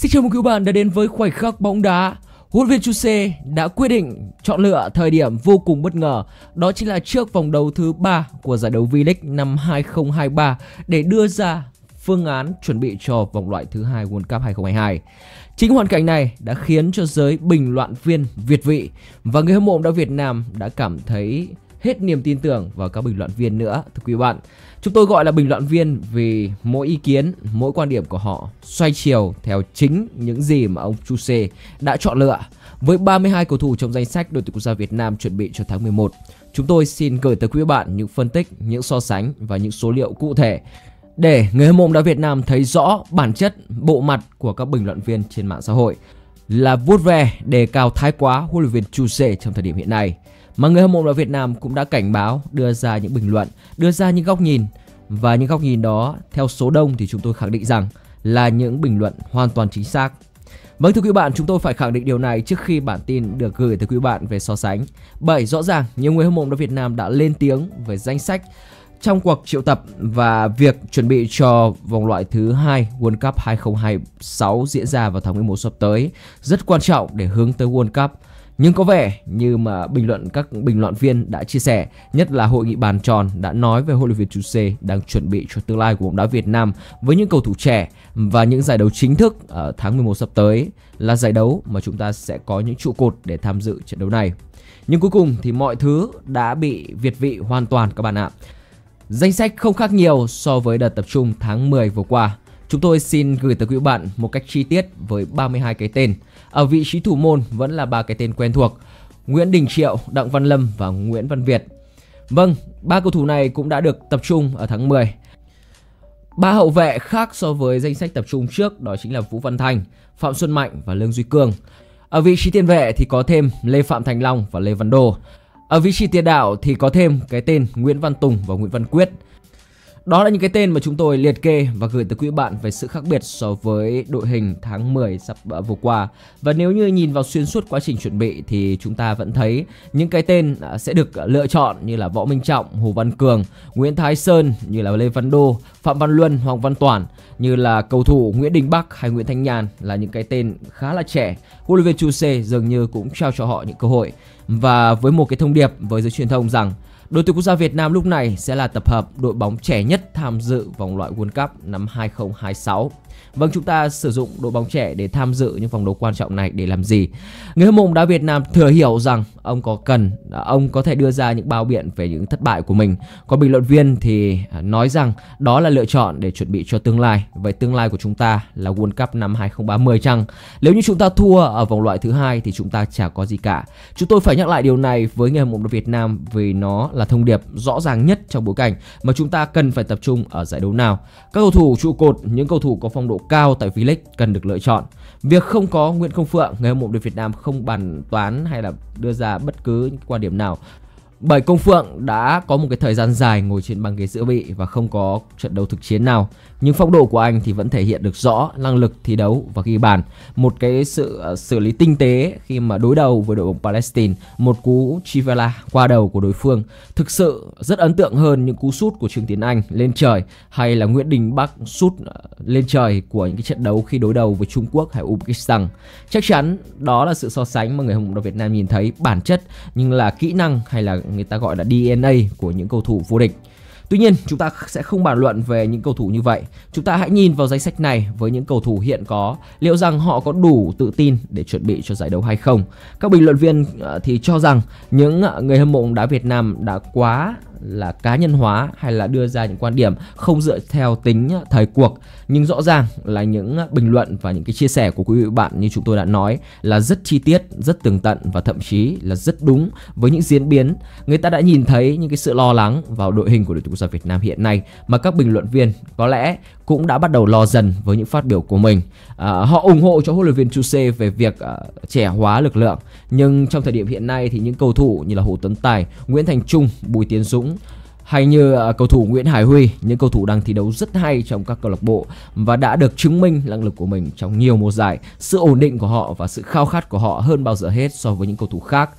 Xin chào mừng các bạn đã đến với khoảnh khắc bóng đá. Huấn viên Chuse đã quyết định chọn lựa thời điểm vô cùng bất ngờ, đó chính là trước vòng đấu thứ 3 của giải đấu V-League năm 2023 để đưa ra phương án chuẩn bị cho vòng loại thứ hai World Cup 2022. Chính hoàn cảnh này đã khiến cho giới bình luận viên Việt vị và người hâm mộ bóng đá Việt Nam đã cảm thấy hết niềm tin tưởng vào các bình luận viên nữa thưa quý bạn chúng tôi gọi là bình luận viên vì mỗi ý kiến mỗi quan điểm của họ xoay chiều theo chính những gì mà ông Chu Chuse đã chọn lựa với 32 cầu thủ trong danh sách đội tuyển quốc gia Việt Nam chuẩn bị cho tháng 11 chúng tôi xin gửi tới quý bạn những phân tích những so sánh và những số liệu cụ thể để người hâm mộ đá Việt Nam thấy rõ bản chất bộ mặt của các bình luận viên trên mạng xã hội là vuốt ve đề cao thái quá huấn luyện viên Chu Sê trong thời điểm hiện nay mà người hâm mộ đội Việt Nam cũng đã cảnh báo, đưa ra những bình luận, đưa ra những góc nhìn và những góc nhìn đó theo số đông thì chúng tôi khẳng định rằng là những bình luận hoàn toàn chính xác. Vâng thưa quý bạn, chúng tôi phải khẳng định điều này trước khi bản tin được gửi tới quý bạn về so sánh. Bởi rõ ràng nhiều người hâm mộ đội Việt Nam đã lên tiếng về danh sách trong cuộc triệu tập và việc chuẩn bị cho vòng loại thứ hai World Cup 2026 diễn ra vào tháng 11 sắp tới rất quan trọng để hướng tới World Cup nhưng có vẻ như mà bình luận các bình luận viên đã chia sẻ, nhất là hội nghị bàn tròn đã nói về huấn luyện viên Tuse đang chuẩn bị cho tương lai của bóng đá Việt Nam với những cầu thủ trẻ và những giải đấu chính thức ở tháng 11 sắp tới là giải đấu mà chúng ta sẽ có những trụ cột để tham dự trận đấu này. Nhưng cuối cùng thì mọi thứ đã bị việt vị hoàn toàn các bạn ạ. Danh sách không khác nhiều so với đợt tập trung tháng 10 vừa qua. Chúng tôi xin gửi tới quý bạn một cách chi tiết với 32 cái tên. Ở vị trí thủ môn vẫn là ba cái tên quen thuộc: Nguyễn Đình Triệu, Đặng Văn Lâm và Nguyễn Văn Việt. Vâng, ba cầu thủ này cũng đã được tập trung ở tháng 10. Ba hậu vệ khác so với danh sách tập trung trước đó chính là Vũ Văn Thành, Phạm Xuân Mạnh và Lương Duy Cường. Ở vị trí tiền vệ thì có thêm Lê Phạm Thành Long và Lê Văn Đô. Ở vị trí tiền đạo thì có thêm cái tên Nguyễn Văn Tùng và Nguyễn Văn Quyết. Đó là những cái tên mà chúng tôi liệt kê và gửi tới quý bạn về sự khác biệt so với đội hình tháng 10 sắp vừa qua. Và nếu như nhìn vào xuyên suốt quá trình chuẩn bị thì chúng ta vẫn thấy những cái tên à, sẽ được lựa chọn như là Võ Minh Trọng, Hồ Văn Cường, Nguyễn Thái Sơn như là Lê Văn Đô, Phạm Văn Luân, Hoàng Văn toàn như là cầu thủ Nguyễn Đình Bắc hay Nguyễn Thanh Nhàn là những cái tên khá là trẻ. Huấn luyện viên Chu Sê dường như cũng trao cho họ những cơ hội và với một cái thông điệp với giới truyền thông rằng Đội tuyển quốc gia Việt Nam lúc này sẽ là tập hợp đội bóng trẻ nhất tham dự vòng loại World Cup năm 2026. Vâng, chúng ta sử dụng đội bóng trẻ để tham dự những vòng đấu quan trọng này để làm gì? Người hâm mộ đá Việt Nam thừa hiểu rằng ông có cần ông có thể đưa ra những bao biện về những thất bại của mình có bình luận viên thì à, nói rằng đó là lựa chọn để chuẩn bị cho tương lai vậy tương lai của chúng ta là World Cup năm 2030 chăng nếu như chúng ta thua ở vòng loại thứ hai thì chúng ta chả có gì cả chúng tôi phải nhắc lại điều này với người hâm mộ Việt Nam vì nó là thông điệp rõ ràng nhất trong bối cảnh mà chúng ta cần phải tập trung ở giải đấu nào các cầu thủ trụ cột những cầu thủ có phong độ cao tại V-League cần được lựa chọn việc không có Nguyễn Công Phượng người hâm mộ đội Việt Nam không bàn toán hay là đưa ra bất cứ quan điểm nào bởi Công Phượng đã có một cái thời gian dài ngồi trên băng ghế dự bị và không có trận đấu thực chiến nào. Nhưng phong độ của anh thì vẫn thể hiện được rõ năng lực thi đấu và ghi bàn. Một cái sự à, xử lý tinh tế khi mà đối đầu với đội bóng Palestine. Một cú Chivela qua đầu của đối phương thực sự rất ấn tượng hơn những cú sút của Trương Tiến Anh lên trời hay là Nguyễn Đình Bắc sút à, lên trời của những cái trận đấu khi đối đầu với Trung Quốc hay Uzbekistan. Chắc chắn đó là sự so sánh mà người hâm mộ Việt Nam nhìn thấy bản chất nhưng là kỹ năng hay là người ta gọi là DNA của những cầu thủ vô địch. Tuy nhiên, chúng ta sẽ không bàn luận về những cầu thủ như vậy. Chúng ta hãy nhìn vào danh sách này với những cầu thủ hiện có, liệu rằng họ có đủ tự tin để chuẩn bị cho giải đấu hay không. Các bình luận viên ờ, thì cho rằng những ờ, người hâm mộ đá Việt Nam đã quá là cá nhân hóa hay là đưa ra những quan điểm không dựa theo tính thời cuộc nhưng rõ ràng là những bình luận và những cái chia sẻ của quý vị bạn như chúng tôi đã nói là rất chi tiết, rất tường tận và thậm chí là rất đúng với những diễn biến người ta đã nhìn thấy những cái sự lo lắng vào đội hình của đội tuyển quốc gia Việt Nam hiện nay mà các bình luận viên có lẽ cũng đã bắt đầu lo dần với những phát biểu của mình. À, họ ủng hộ cho huấn luyện viên Chu Xê về việc uh, trẻ hóa lực lượng nhưng trong thời điểm hiện nay thì những cầu thủ như là Hồ Tấn Tài, Nguyễn Thành Trung, Bùi Tiến Dũng Dũng hay như à, cầu thủ Nguyễn Hải Huy, những cầu thủ đang thi đấu rất hay trong các câu lạc bộ và đã được chứng minh năng lực của mình trong nhiều mùa giải, sự ổn định của họ và sự khao khát của họ hơn bao giờ hết so với những cầu thủ khác.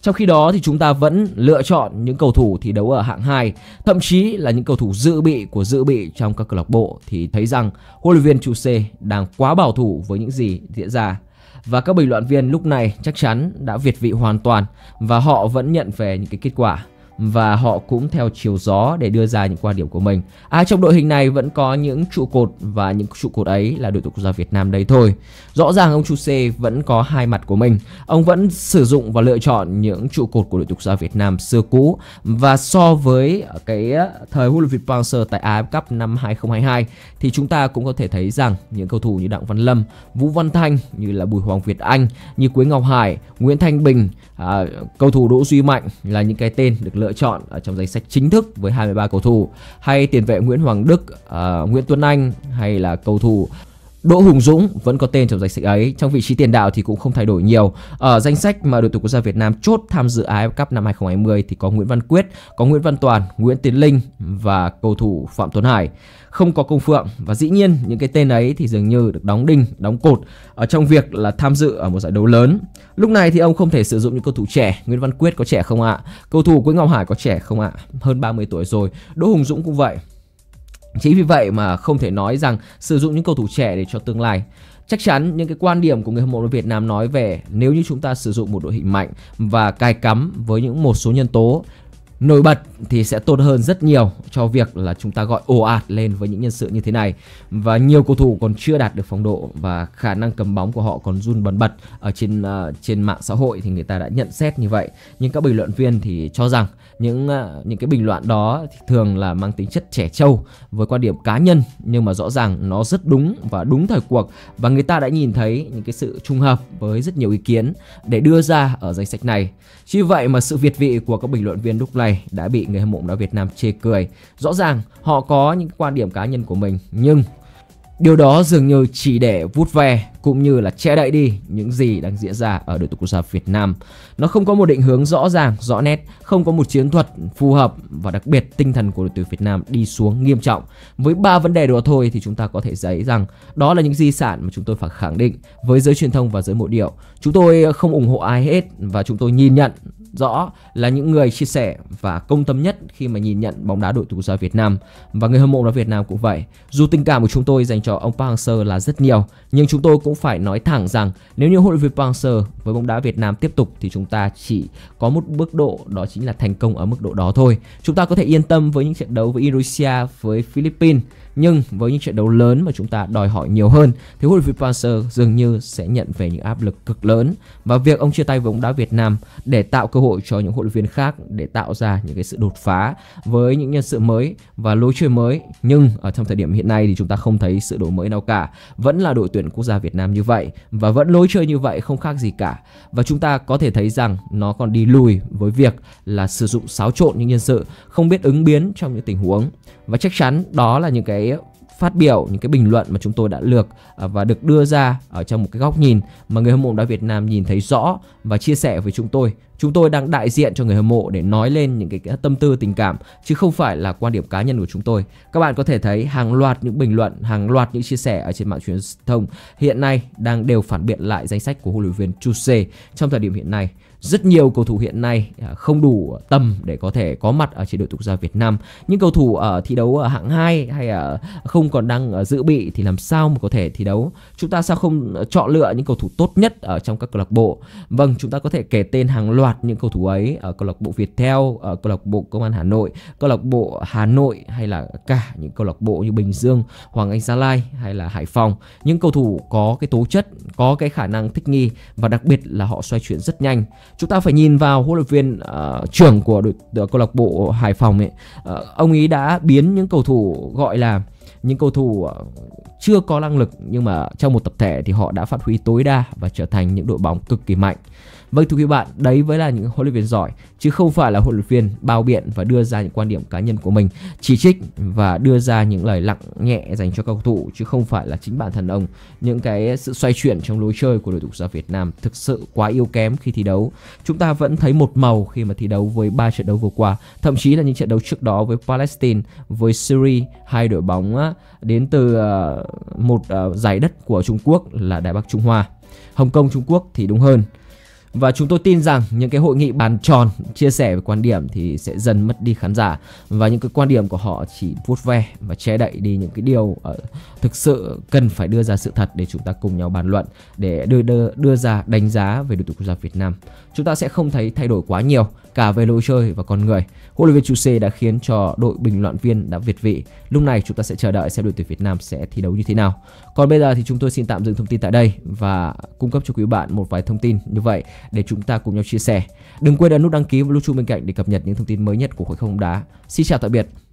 Trong khi đó thì chúng ta vẫn lựa chọn những cầu thủ thi đấu ở hạng 2, thậm chí là những cầu thủ dự bị của dự bị trong các câu lạc bộ thì thấy rằng huấn luyện viên Chu Xê đang quá bảo thủ với những gì diễn ra và các bình luận viên lúc này chắc chắn đã việt vị hoàn toàn và họ vẫn nhận về những cái kết quả và họ cũng theo chiều gió để đưa ra những quan điểm của mình. À trong đội hình này vẫn có những trụ cột và những trụ cột ấy là đội tuyển quốc gia Việt Nam đấy thôi. Rõ ràng ông Chu C vẫn có hai mặt của mình. Ông vẫn sử dụng và lựa chọn những trụ cột của đội tuyển quốc gia Việt Nam xưa cũ và so với cái thời huấn luyện viên Park seo tại AFF Cup năm 2022 thì chúng ta cũng có thể thấy rằng những cầu thủ như Đặng Văn Lâm, Vũ Văn Thanh như là Bùi Hoàng Việt Anh, như Quế Ngọc Hải, Nguyễn Thanh Bình, à, cầu thủ Đỗ Duy Mạnh là những cái tên được lựa chọn ở trong danh sách chính thức với 23 cầu thủ hay tiền vệ Nguyễn Hoàng Đức, uh, Nguyễn Tuấn Anh hay là cầu thủ Đỗ Hùng Dũng vẫn có tên trong danh sách ấy. Trong vị trí tiền đạo thì cũng không thay đổi nhiều. Ở danh sách mà đội tuyển quốc gia Việt Nam chốt tham dự AFF Cup năm 2020 thì có Nguyễn Văn Quyết, có Nguyễn Văn Toàn, Nguyễn Tiến Linh và cầu thủ Phạm Tuấn Hải. Không có Công Phượng và dĩ nhiên những cái tên ấy thì dường như được đóng đinh, đóng cột ở trong việc là tham dự ở một giải đấu lớn. Lúc này thì ông không thể sử dụng những cầu thủ trẻ. Nguyễn Văn Quyết có trẻ không ạ? Cầu thủ Quế Ngọc Hải có trẻ không ạ? À? Hơn 30 tuổi rồi. Đỗ Hùng Dũng cũng vậy. Chính vì vậy mà không thể nói rằng sử dụng những cầu thủ trẻ để cho tương lai. Chắc chắn những cái quan điểm của người hâm mộ Việt Nam nói về nếu như chúng ta sử dụng một đội hình mạnh và cài cắm với những một số nhân tố nổi bật thì sẽ tốt hơn rất nhiều cho việc là chúng ta gọi ồ ạt lên với những nhân sự như thế này và nhiều cầu thủ còn chưa đạt được phong độ và khả năng cầm bóng của họ còn run bần bật ở trên uh, trên mạng xã hội thì người ta đã nhận xét như vậy nhưng các bình luận viên thì cho rằng những uh, những cái bình luận đó thì thường là mang tính chất trẻ trâu với quan điểm cá nhân nhưng mà rõ ràng nó rất đúng và đúng thời cuộc và người ta đã nhìn thấy những cái sự trùng hợp với rất nhiều ý kiến để đưa ra ở danh sách này chỉ vậy mà sự việt vị của các bình luận viên lúc này này đã bị người hâm mộ bóng Việt Nam chê cười. Rõ ràng họ có những quan điểm cá nhân của mình nhưng điều đó dường như chỉ để vút ve cũng như là che đậy đi những gì đang diễn ra ở đội tuyển quốc gia Việt Nam. Nó không có một định hướng rõ ràng, rõ nét, không có một chiến thuật phù hợp và đặc biệt tinh thần của đội tuyển Việt Nam đi xuống nghiêm trọng. Với ba vấn đề đó thôi thì chúng ta có thể thấy rằng đó là những di sản mà chúng tôi phải khẳng định với giới truyền thông và giới mộ điệu. Chúng tôi không ủng hộ ai hết và chúng tôi nhìn nhận rõ là những người chia sẻ và công tâm nhất khi mà nhìn nhận bóng đá đội tuyển quốc gia Việt Nam và người hâm mộ bóng đá Việt Nam cũng vậy. Dù tình cảm của chúng tôi dành cho ông Park Hang-seo là rất nhiều, nhưng chúng tôi cũng phải nói thẳng rằng nếu như hội viên Park Hang-seo với bóng đá Việt Nam tiếp tục thì chúng ta chỉ có một mức độ đó chính là thành công ở mức độ đó thôi. Chúng ta có thể yên tâm với những trận đấu với Indonesia, với Philippines nhưng với những trận đấu lớn mà chúng ta đòi hỏi nhiều hơn thì huấn luyện viên Park dường như sẽ nhận về những áp lực cực lớn và việc ông chia tay với bóng đá Việt Nam để tạo cơ hội cho những huấn luyện viên khác để tạo ra những cái sự đột phá với những nhân sự mới và lối chơi mới nhưng ở trong thời điểm hiện nay thì chúng ta không thấy sự đổi mới nào cả vẫn là đội tuyển quốc gia Việt Nam như vậy và vẫn lối chơi như vậy không khác gì cả và chúng ta có thể thấy rằng nó còn đi lùi với việc là sử dụng xáo trộn những nhân sự không biết ứng biến trong những tình huống và chắc chắn đó là những cái phát biểu những cái bình luận mà chúng tôi đã lược à, và được đưa ra ở trong một cái góc nhìn mà người hâm mộ đá Việt Nam nhìn thấy rõ và chia sẻ với chúng tôi Chúng tôi đang đại diện cho người hâm mộ để nói lên những cái tâm tư tình cảm chứ không phải là quan điểm cá nhân của chúng tôi. Các bạn có thể thấy hàng loạt những bình luận, hàng loạt những chia sẻ ở trên mạng truyền thông hiện nay đang đều phản biện lại danh sách của huấn luyện viên Chuse trong thời điểm hiện nay rất nhiều cầu thủ hiện nay à, không đủ tầm để có thể có mặt ở trên đội tuyển quốc gia Việt Nam. Những cầu thủ ở thi đấu ở hạng 2 hay ở không còn đang ở à, dự bị thì làm sao mà có thể thi đấu? Chúng ta sao không à, chọn lựa những cầu thủ tốt nhất ở trong các câu lạc bộ? Vâng, chúng ta có thể kể tên hàng loạt loạt những cầu thủ ấy ở câu lạc bộ Viettel, ở câu lạc bộ Công an Hà Nội, câu lạc bộ Hà Nội hay là cả những câu lạc bộ như Bình Dương, Hoàng Anh Gia Lai hay là Hải Phòng. Những cầu thủ có cái tố chất, có cái khả năng thích nghi và đặc biệt là họ xoay chuyển rất nhanh. Chúng ta phải nhìn vào huấn luyện viên uh, trưởng của đội ờ, câu lạc bộ Hải Phòng ấy, uh, ông ấy đã biến những cầu thủ gọi là những cầu thủ chưa có năng lực nhưng mà trong một tập thể thì họ đã phát huy tối đa và trở thành những đội bóng cực kỳ mạnh. Vâng thưa quý bạn, đấy mới là những huấn luyện viên giỏi chứ không phải là huấn luyện viên bao biện và đưa ra những quan điểm cá nhân của mình, chỉ trích và đưa ra những lời lặng nhẹ dành cho cầu thủ chứ không phải là chính bản thân ông. Những cái sự xoay chuyển trong lối chơi của đội tuyển gia Việt Nam thực sự quá yếu kém khi thi đấu. Chúng ta vẫn thấy một màu khi mà thi đấu với ba trận đấu vừa qua, thậm chí là những trận đấu trước đó với Palestine, với Syria, hai đội bóng đến từ ờ, một ờ, giải đất của Trung Quốc là Đài Bắc Trung Hoa. Hồng Kông Trung Quốc thì đúng hơn và chúng tôi tin rằng những cái hội nghị bàn tròn chia sẻ về quan điểm thì sẽ dần mất đi khán giả và những cái quan điểm của họ chỉ vuốt ve và che đậy đi những cái điều ờ, thực sự cần phải đưa ra sự thật để chúng ta cùng nhau bàn luận để đưa đưa, đưa ra đánh giá về đội tuyển quốc gia Việt Nam. Chúng ta sẽ không thấy thay đổi quá nhiều cả về lối chơi và con người. Huấn luyện viên chủ c đã khiến cho đội bình luận viên đã việt vị. Lúc này chúng ta sẽ chờ đợi xem đội tuyển Việt Nam sẽ thi đấu như thế nào. Còn bây giờ thì chúng tôi xin tạm dừng thông tin tại đây và cung cấp cho quý bạn một vài thông tin như vậy để chúng ta cùng nhau chia sẻ. Đừng quên ấn nút đăng ký và lưu chuông bên cạnh để cập nhật những thông tin mới nhất của khối không đá. Xin chào tạm biệt